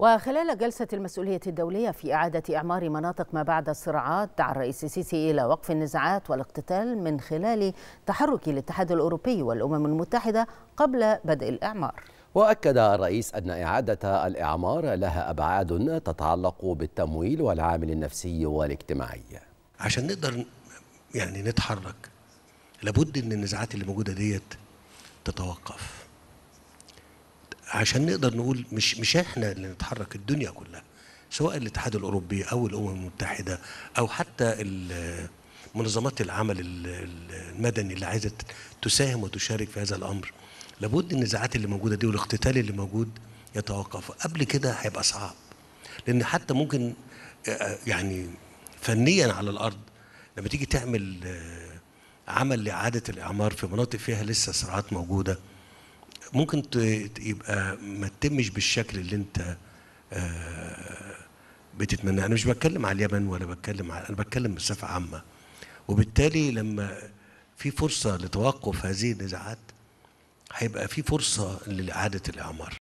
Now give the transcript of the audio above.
وخلال جلسة المسؤولية الدولية في إعادة إعمار مناطق ما بعد الصراعات دعا الرئيس السيسي إلى وقف النزاعات والاقتتال من خلال تحرك الاتحاد الأوروبي والأمم المتحدة قبل بدء الإعمار وأكد الرئيس أن إعادة الإعمار لها أبعاد تتعلق بالتمويل والعامل النفسي والاجتماعي عشان نقدر يعني نتحرك لابد أن النزاعات اللي موجودة ديت تتوقف عشان نقدر نقول مش مش احنا اللي نتحرك الدنيا كلها سواء الاتحاد الاوروبي او الامم المتحده او حتى منظمات العمل المدني اللي عايزه تساهم وتشارك في هذا الامر لابد النزاعات اللي موجوده دي والاقتتال اللي موجود يتوقف قبل كده هيبقى صعب لان حتى ممكن يعني فنيا على الارض لما تيجي تعمل عمل لاعاده الاعمار في مناطق فيها لسه صراعات موجوده ممكن يبقى ما تتمش بالشكل اللي انت آه، بتتمناه انا مش بتكلم على اليمن ولا بتكلم على انا بتكلم بصفه عامه وبالتالي لما في فرصه لتوقف هذه النزاعات هيبقى في فرصه لاعاده الاعمار